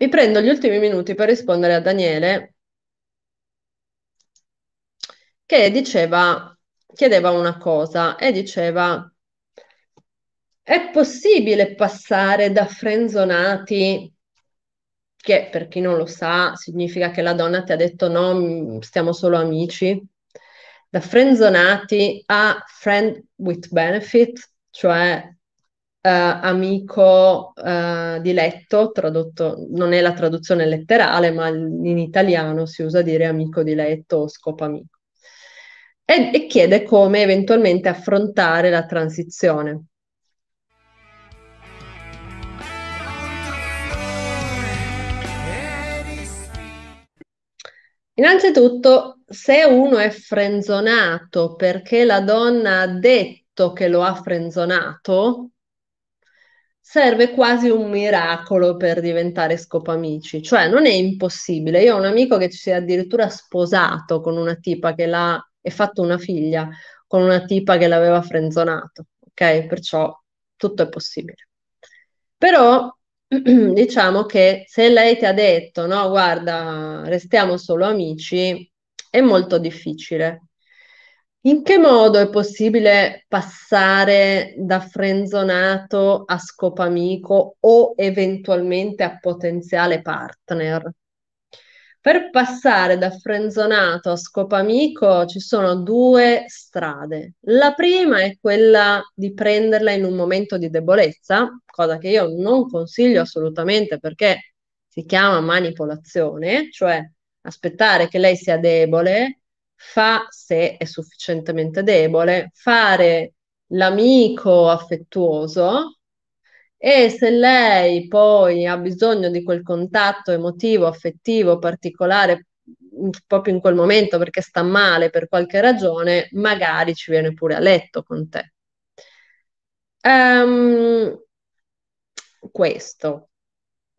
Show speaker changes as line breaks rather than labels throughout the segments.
Mi prendo gli ultimi minuti per rispondere a Daniele che diceva, chiedeva una cosa e diceva è possibile passare da frenzonati che per chi non lo sa significa che la donna ti ha detto no, mm, stiamo solo amici, da frenzonati a friend with benefit, cioè eh, amico eh, di letto, tradotto, non è la traduzione letterale, ma in italiano si usa dire amico di letto o scopamico. E, e chiede come eventualmente affrontare la transizione. Innanzitutto, se uno è frenzonato perché la donna ha detto che lo ha frenzonato, serve quasi un miracolo per diventare scopamici, cioè non è impossibile. Io ho un amico che si è addirittura sposato con una tipa che l'ha e fatto una figlia con una tipa che l'aveva frenzonato, ok? Perciò tutto è possibile. Però diciamo che se lei ti ha detto no, guarda, restiamo solo amici, è molto difficile in che modo è possibile passare da frenzonato a scopo amico o eventualmente a potenziale partner? Per passare da frenzonato a scopo amico ci sono due strade. La prima è quella di prenderla in un momento di debolezza, cosa che io non consiglio assolutamente perché si chiama manipolazione, cioè aspettare che lei sia debole fa se è sufficientemente debole, fare l'amico affettuoso e se lei poi ha bisogno di quel contatto emotivo, affettivo particolare mm, proprio in quel momento perché sta male per qualche ragione, magari ci viene pure a letto con te. Um, questo,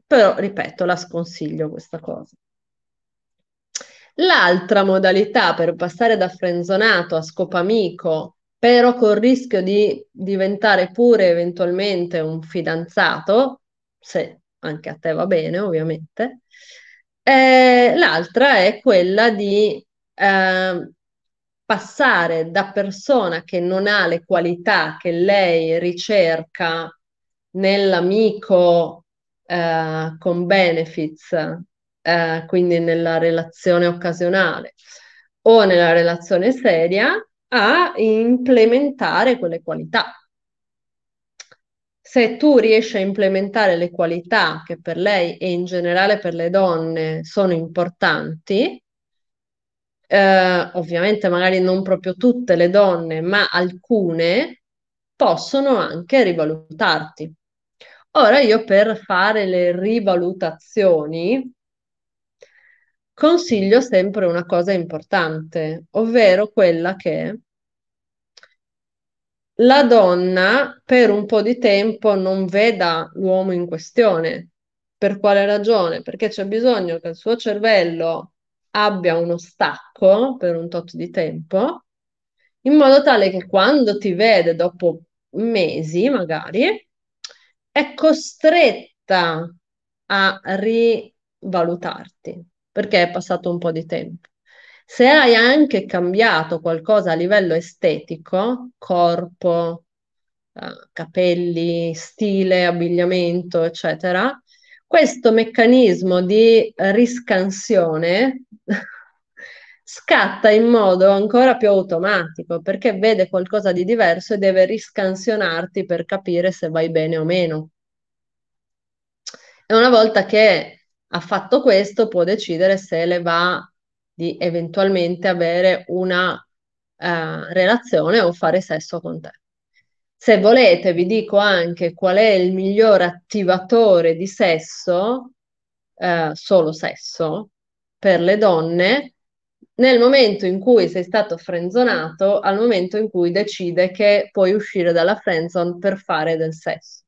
però ripeto, la sconsiglio questa cosa. L'altra modalità per passare da frenzonato a scopamico, però col rischio di diventare pure eventualmente un fidanzato, se anche a te va bene ovviamente, eh, l'altra è quella di eh, passare da persona che non ha le qualità che lei ricerca nell'amico eh, con benefits eh, quindi nella relazione occasionale o nella relazione seria, a implementare quelle qualità. Se tu riesci a implementare le qualità che per lei e in generale per le donne sono importanti, eh, ovviamente magari non proprio tutte le donne, ma alcune possono anche rivalutarti. Ora io per fare le rivalutazioni consiglio sempre una cosa importante, ovvero quella che la donna per un po' di tempo non veda l'uomo in questione. Per quale ragione? Perché c'è bisogno che il suo cervello abbia uno stacco per un tot di tempo, in modo tale che quando ti vede dopo mesi magari, è costretta a rivalutarti perché è passato un po' di tempo. Se hai anche cambiato qualcosa a livello estetico, corpo, eh, capelli, stile, abbigliamento, eccetera, questo meccanismo di riscansione scatta in modo ancora più automatico perché vede qualcosa di diverso e deve riscansionarti per capire se vai bene o meno. E una volta che ha fatto questo può decidere se le va di eventualmente avere una eh, relazione o fare sesso con te. Se volete vi dico anche qual è il miglior attivatore di sesso, eh, solo sesso, per le donne nel momento in cui sei stato frenzonato, al momento in cui decide che puoi uscire dalla frenzone per fare del sesso.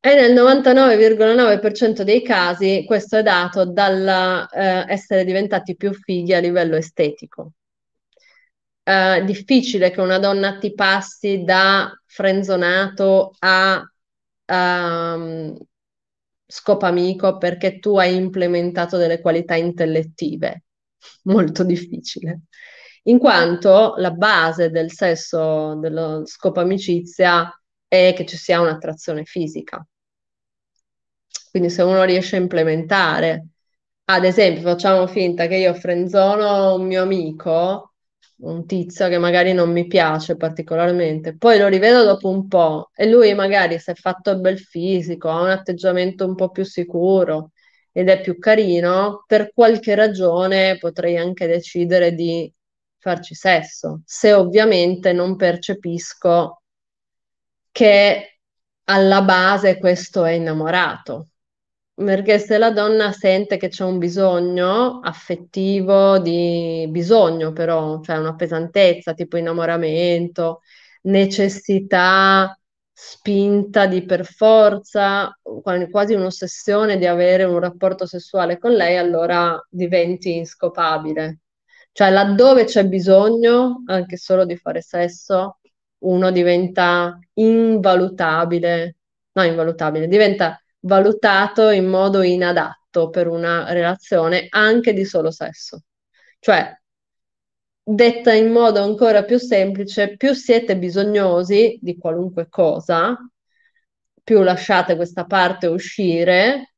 E nel 99,9% dei casi questo è dato dall'essere eh, diventati più figli a livello estetico. Eh, difficile che una donna ti passi da frenzonato a um, scopo amico perché tu hai implementato delle qualità intellettive. Molto difficile. In quanto la base del sesso, dello scopo amicizia, è che ci sia un'attrazione fisica. Quindi se uno riesce a implementare, ad esempio facciamo finta che io frenzono un mio amico, un tizio che magari non mi piace particolarmente, poi lo rivedo dopo un po' e lui magari si è fatto bel fisico, ha un atteggiamento un po' più sicuro ed è più carino, per qualche ragione potrei anche decidere di farci sesso, se ovviamente non percepisco che alla base questo è innamorato. Perché se la donna sente che c'è un bisogno affettivo, di bisogno però, cioè una pesantezza tipo innamoramento, necessità, spinta di per forza, quasi un'ossessione di avere un rapporto sessuale con lei, allora diventi inscopabile. Cioè laddove c'è bisogno anche solo di fare sesso, uno diventa invalutabile, no invalutabile, diventa valutato in modo inadatto per una relazione anche di solo sesso. Cioè, detta in modo ancora più semplice, più siete bisognosi di qualunque cosa, più lasciate questa parte uscire,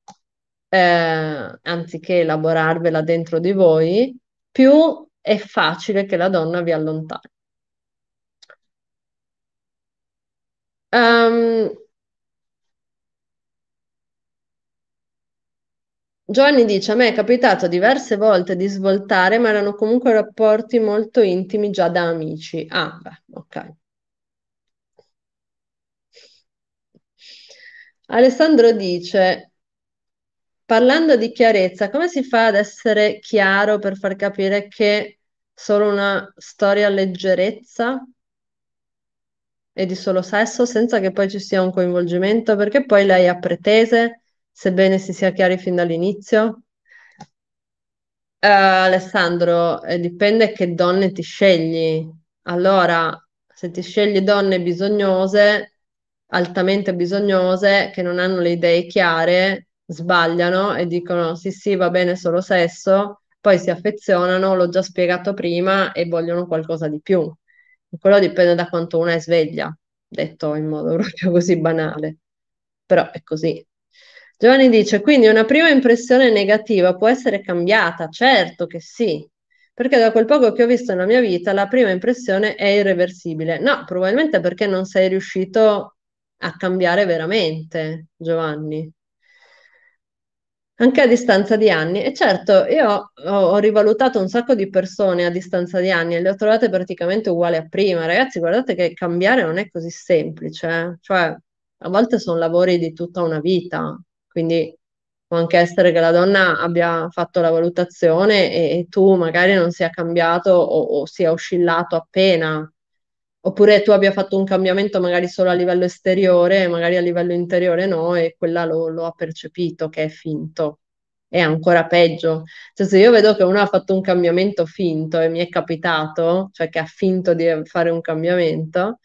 eh, anziché elaborarvela dentro di voi, più è facile che la donna vi allontani. Giovanni dice: A me è capitato diverse volte di svoltare, ma erano comunque rapporti molto intimi già da amici. Ah, beh, ok. Alessandro dice: Parlando di chiarezza, come si fa ad essere chiaro per far capire che solo una storia leggerezza e di solo sesso senza che poi ci sia un coinvolgimento? Perché poi lei ha pretese sebbene si sia chiari fin dall'inizio? Uh, Alessandro, eh, dipende che donne ti scegli. Allora, se ti scegli donne bisognose, altamente bisognose, che non hanno le idee chiare, sbagliano e dicono sì sì va bene solo sesso, poi si affezionano, l'ho già spiegato prima e vogliono qualcosa di più. Quello dipende da quanto una è sveglia, detto in modo proprio così banale, però è così. Giovanni dice, quindi una prima impressione negativa può essere cambiata, certo che sì, perché da quel poco che ho visto nella mia vita la prima impressione è irreversibile. No, probabilmente perché non sei riuscito a cambiare veramente, Giovanni. Anche a distanza di anni. E certo, io ho, ho rivalutato un sacco di persone a distanza di anni e le ho trovate praticamente uguali a prima. Ragazzi, guardate che cambiare non è così semplice, eh. cioè a volte sono lavori di tutta una vita, quindi può anche essere che la donna abbia fatto la valutazione e, e tu magari non sia cambiato o, o sia oscillato appena, oppure tu abbia fatto un cambiamento magari solo a livello esteriore, magari a livello interiore no, e quella lo, lo ha percepito che è finto. È ancora peggio. Cioè, se io vedo che uno ha fatto un cambiamento finto e mi è capitato, cioè che ha finto di fare un cambiamento,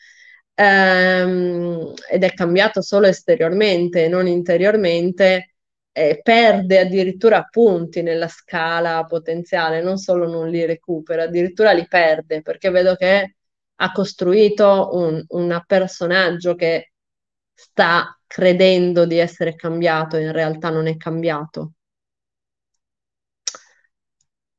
ehm, ed è cambiato solo esteriormente, non interiormente, eh, perde addirittura punti nella scala potenziale, non solo non li recupera, addirittura li perde, perché vedo che ha costruito un una personaggio che sta credendo di essere cambiato, e in realtà non è cambiato.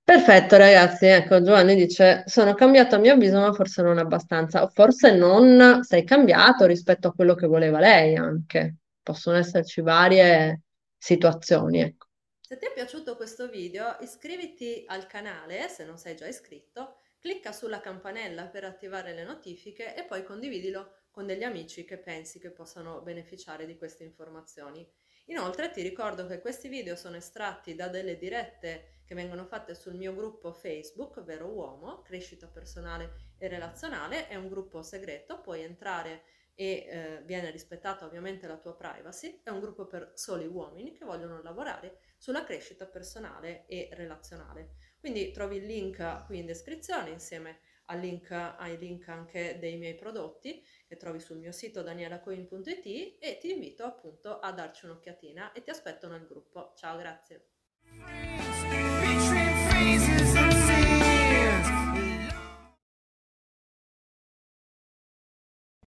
Perfetto ragazzi, ecco Giovanni dice sono cambiato a mio avviso ma forse non abbastanza, o forse non sei cambiato rispetto a quello che voleva lei anche, possono esserci varie situazioni. Ecco. Se ti è piaciuto questo video iscriviti al canale se non sei già iscritto, clicca sulla campanella per attivare le notifiche e poi condividilo con degli amici che pensi che possano beneficiare di queste informazioni. Inoltre ti ricordo che questi video sono estratti da delle dirette che vengono fatte sul mio gruppo Facebook, ovvero Uomo, Crescita Personale e Relazionale, è un gruppo segreto, puoi entrare e eh, viene rispettata ovviamente la tua privacy, è un gruppo per soli uomini che vogliono lavorare sulla crescita personale e relazionale. Quindi trovi il link qui in descrizione insieme link, ai link anche dei miei prodotti che trovi sul mio sito danielacoin.it e ti invito appunto a darci un'occhiatina e ti aspetto nel gruppo. Ciao, grazie.